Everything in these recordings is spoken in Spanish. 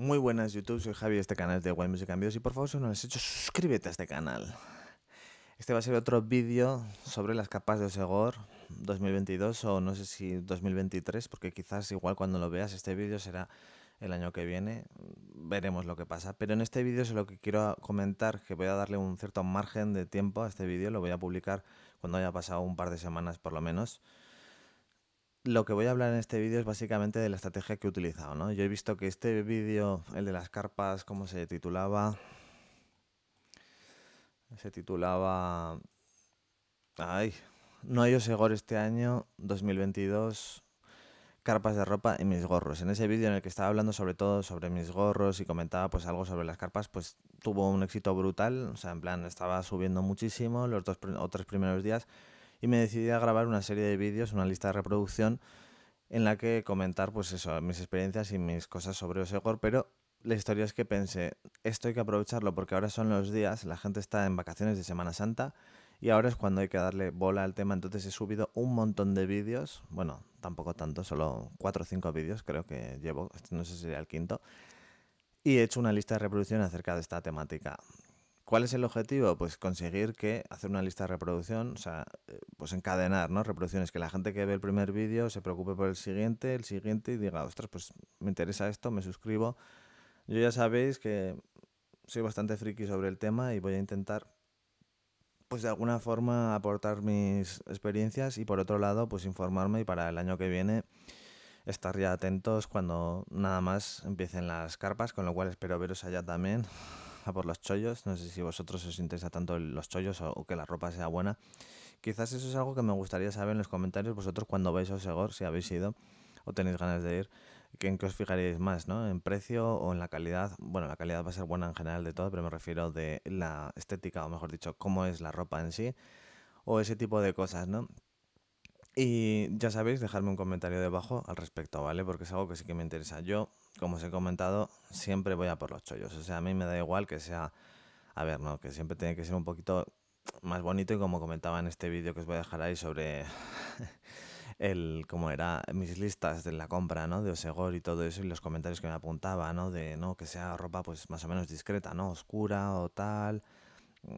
Muy buenas YouTube, soy Javi de este canal de Wild Music Cambios y por favor si no lo has hecho suscríbete a este canal. Este va a ser otro vídeo sobre las capas de Segor 2022 o no sé si 2023 porque quizás igual cuando lo veas este vídeo será el año que viene, veremos lo que pasa. Pero en este vídeo es lo que quiero comentar, que voy a darle un cierto margen de tiempo a este vídeo, lo voy a publicar cuando haya pasado un par de semanas por lo menos lo que voy a hablar en este vídeo es básicamente de la estrategia que he utilizado, ¿no? Yo he visto que este vídeo, el de las carpas, ¿cómo se titulaba? Se titulaba... Ay, no hay Osegor este año, 2022, carpas de ropa y mis gorros. En ese vídeo en el que estaba hablando sobre todo sobre mis gorros y comentaba pues algo sobre las carpas, pues tuvo un éxito brutal, o sea, en plan estaba subiendo muchísimo los otros primeros días y me decidí a grabar una serie de vídeos, una lista de reproducción en la que comentar pues eso, mis experiencias y mis cosas sobre Osegor, pero la historia es que pensé, esto hay que aprovecharlo porque ahora son los días, la gente está en vacaciones de Semana Santa y ahora es cuando hay que darle bola al tema, entonces he subido un montón de vídeos, bueno, tampoco tanto, solo cuatro o cinco vídeos creo que llevo, no sé si sería el quinto, y he hecho una lista de reproducción acerca de esta temática. ¿Cuál es el objetivo? Pues conseguir que hacer una lista de reproducción, o sea, eh, pues encadenar, ¿no? Reproducciones, que la gente que ve el primer vídeo se preocupe por el siguiente, el siguiente y diga, ostras, pues me interesa esto, me suscribo. Yo ya sabéis que soy bastante friki sobre el tema y voy a intentar, pues de alguna forma, aportar mis experiencias y por otro lado, pues informarme y para el año que viene estar ya atentos cuando nada más empiecen las carpas, con lo cual espero veros allá también. por los chollos, no sé si vosotros os interesa tanto los chollos o, que la ropa sea buena. Quizás eso es algo que me gustaría saber en los comentarios vosotros cuando vais a Osegor, si habéis ido o tenéis ganas de ir, que en qué os fijaríais más, ¿no? ¿En precio o en la calidad? Bueno, la calidad va a ser buena en general de todo, pero me refiero de la estética, o mejor dicho, cómo es la ropa en sí, o ese tipo de cosas, ¿no? Y ya sabéis, dejadme un comentario debajo al respecto, ¿vale? Porque es algo que sí que me interesa. Yo como os he comentado, siempre voy a por los chollos. O sea, a mí me da igual que sea. A ver, no, que siempre tiene que ser un poquito más bonito. Y como comentaba en este vídeo que os voy a dejar ahí sobre el cómo era mis listas de la compra, ¿no? De Osegor y todo eso. Y los comentarios que me apuntaba, ¿no? De no, que sea ropa pues más o menos discreta, ¿no? Oscura o tal. Mm,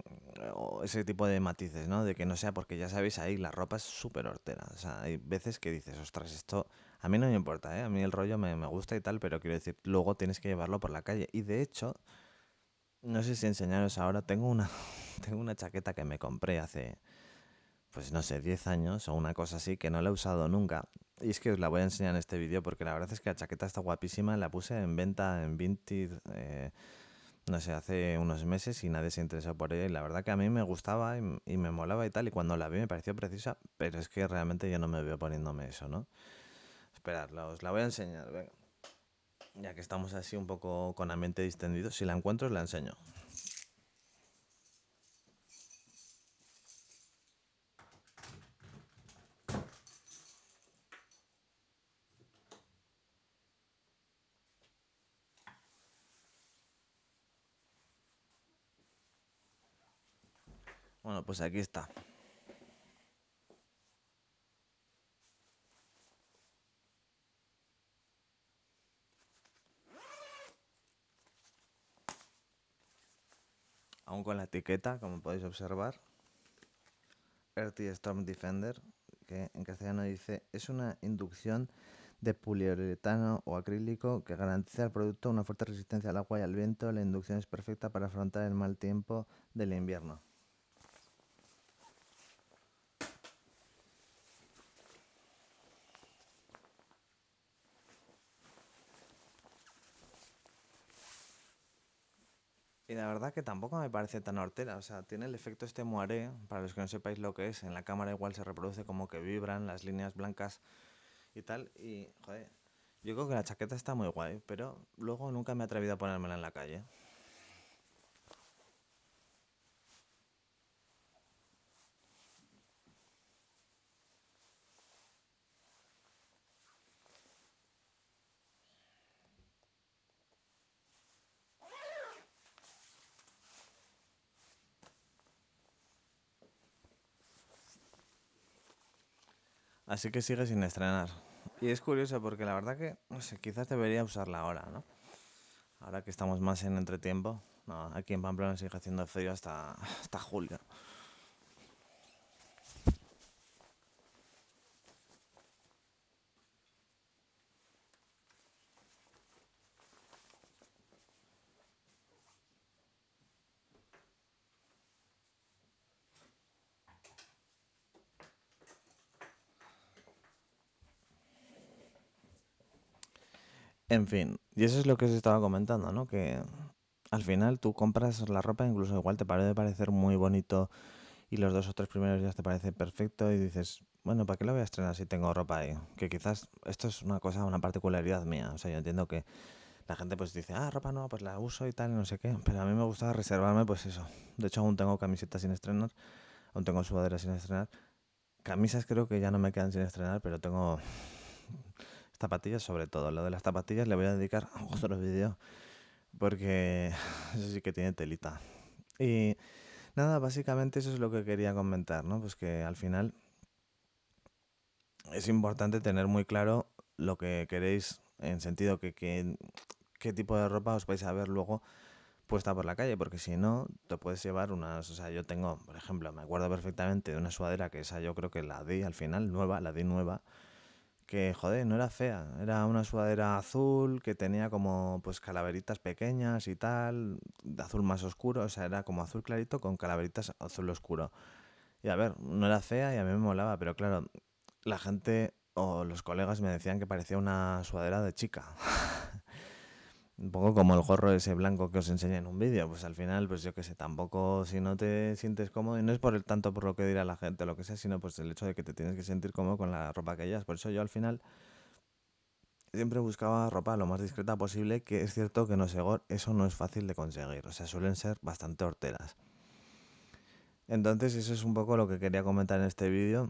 o ese tipo de matices, ¿no? De que no sea porque ya sabéis ahí la ropa es súper hortera. O sea, hay veces que dices, ostras, esto a mí no me importa, ¿eh? a mí el rollo me, gusta y tal, pero quiero decir, luego tienes que llevarlo por la calle. Y de hecho, no sé si enseñaros ahora, tengo una, tengo una chaqueta que me compré hace, pues no sé, 10 años o una cosa así, que no la he usado nunca. Y es que os la voy a enseñar en este vídeo porque la verdad es que la chaqueta está guapísima, la puse en venta en Vinted, eh, no sé, hace unos meses y nadie se interesó por ella. Y la verdad que a mí me gustaba y me molaba y tal, y cuando la vi me pareció precisa, pero es que realmente yo no me veo poniéndome eso, ¿no? Esperad, os la voy a enseñar, venga. Ya que estamos así un poco con la mente distendida, si la encuentro os la enseño. Bueno, pues aquí está. aún con la etiqueta, como podéis observar. Earthy Storm Defender, que en castellano dice, es una inducción de poliuretano o acrílico que garantiza al producto una fuerte resistencia al agua y al viento. La inducción es perfecta para afrontar el mal tiempo del invierno. Y la verdad que tampoco me parece tan hortera, o sea, tiene el efecto este moaré, para los que no sepáis lo que es, en la cámara igual se reproduce como que vibran las líneas blancas y tal, y joder, yo creo que la chaqueta está muy guay, pero luego nunca me he atrevido a ponérmela en la calle. Así que sigue sin estrenar. Y es curioso porque la verdad que, no sé, quizás debería usarla ahora, ¿no? Ahora que estamos más en entretiempo. aquí en Pamplona sigue haciendo frío hasta, hasta julio. En fin, y eso es lo que os estaba comentando, ¿no? Que al final tú compras la ropa, incluso igual te parece parecer muy bonito y los dos o tres primeros días te parece perfecto y dices, bueno, ¿para qué lo voy a estrenar si tengo ropa ahí? Que quizás esto es una cosa, una particularidad mía. O sea, yo entiendo que la gente pues dice, ah, ropa no, pues la uso y tal, y no sé qué. Pero a mí me gusta reservarme pues eso. De hecho, aún tengo camisetas sin estrenar, aún tengo sudaderas sin estrenar. Camisas creo que ya no me quedan sin estrenar, pero tengo zapatillas sobre todo. Lo de las zapatillas le voy a dedicar a otro vídeo porque eso sí que tiene telita. Y nada, básicamente eso es lo que quería comentar, ¿no? Pues que al final es importante tener muy claro lo que queréis en sentido que, que qué tipo de ropa os vais a ver luego puesta por la calle, porque si no, te puedes llevar unas. O sea, yo tengo, por ejemplo, me acuerdo perfectamente de una sudadera que esa yo creo que la di al final, nueva, la di nueva, que joder, no era fea, era una sudadera azul que tenía como pues calaveritas pequeñas y tal, de azul más oscuro, o sea, era como azul clarito con calaveritas azul oscuro. Y a ver, no era fea y a mí me molaba, pero claro, la gente o los colegas me decían que parecía una sudadera de chica. un poco como el gorro ese blanco que os enseñé en un vídeo, pues al final, pues yo qué sé, tampoco si no te sientes cómodo, y no es por el tanto por lo que dirá la gente, lo que sea, sino pues el hecho de que te tienes que sentir cómodo con la ropa que llevas. Por eso yo al final siempre buscaba ropa lo más discreta posible, que es cierto que no sé, eso no es fácil de conseguir, o sea, suelen ser bastante horteras. Entonces eso es un poco lo que quería comentar en este vídeo,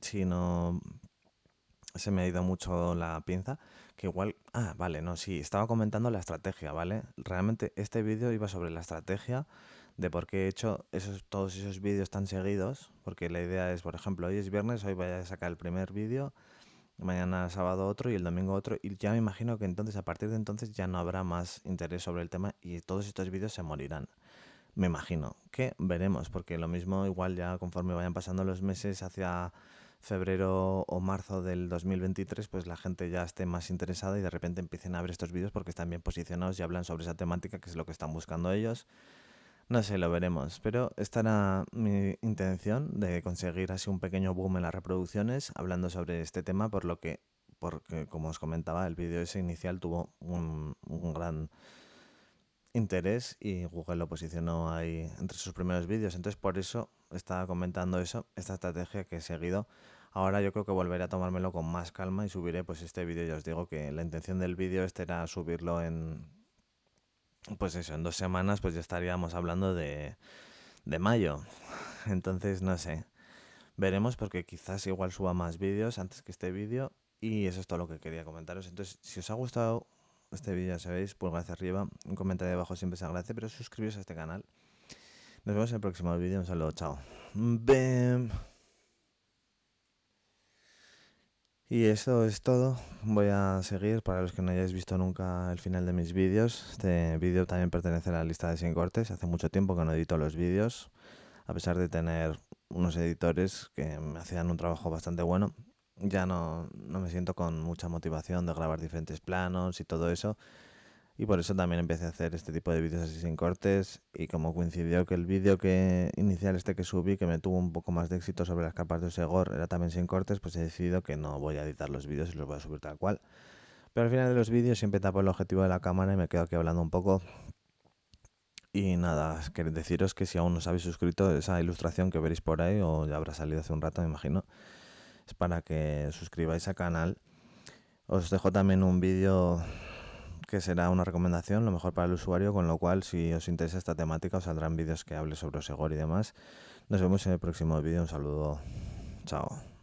si no se me ha ido mucho la pinza que igual... Ah, vale, no, sí, estaba comentando la estrategia, ¿vale? Realmente este vídeo iba sobre la estrategia de por qué he hecho esos, todos esos vídeos tan seguidos, porque la idea es, por ejemplo, hoy es viernes, hoy voy a sacar el primer vídeo, mañana sábado otro y el domingo otro, y ya me imagino que entonces, a partir de entonces, ya no habrá más interés sobre el tema y todos estos vídeos se morirán. Me imagino que veremos, porque lo mismo igual ya conforme vayan pasando los meses hacia febrero o marzo del 2023, pues la gente ya esté más interesada y de repente empiecen a ver estos vídeos porque están bien posicionados y hablan sobre esa temática que es lo que están buscando ellos. No sé, lo veremos, pero esta era mi intención de conseguir así un pequeño boom en las reproducciones hablando sobre este tema, por lo que, porque como os comentaba, el vídeo ese inicial tuvo un gran interés y Google lo posicionó ahí entre sus primeros vídeos. Entonces por eso estaba comentando eso, esta estrategia que he seguido. Ahora yo creo que volveré a tomármelo con más calma y subiré pues este vídeo. Ya os digo que la intención del vídeo este era subirlo en... Pues eso, en dos semanas pues ya estaríamos hablando de, de mayo. Entonces no sé. Veremos porque quizás igual suba más vídeos antes que este vídeo. Y eso es todo lo que quería comentaros. Entonces, si os ha gustado este vídeo ya sabéis, hacia arriba, un comentario debajo siempre se agradece, pero suscribiros a este canal. Nos vemos en el próximo vídeo, un saludo, chao. Y eso es todo, voy a seguir, para los que no hayáis visto nunca el final de mis vídeos, este vídeo también pertenece a la lista de sin cortes, hace mucho tiempo que no edito los vídeos, a pesar de tener unos editores que me hacían un trabajo bastante bueno, ya no, no me siento con mucha motivación de grabar diferentes planos y todo eso. Y por eso también empecé a hacer este tipo de vídeos así sin cortes. Y como coincidió que el vídeo que inicial este que subí, que me tuvo un poco más de éxito sobre las capas de Osegor, era también sin cortes, pues he decidido que no voy a editar los vídeos y los voy a subir tal cual. Pero al final de los vídeos siempre tapo el objetivo de la cámara y me quedo aquí hablando un poco. Y nada, quería deciros que si aún no os habéis suscrito, esa ilustración que veréis por ahí, o ya habrá salido hace un rato, me imagino, para que suscribáis al canal. Os dejo también un vídeo que será una recomendación, lo mejor para el usuario, con lo cual si os interesa esta temática os saldrán vídeos que hable sobre Osegor y demás. Nos vemos en el próximo vídeo, un saludo, chao.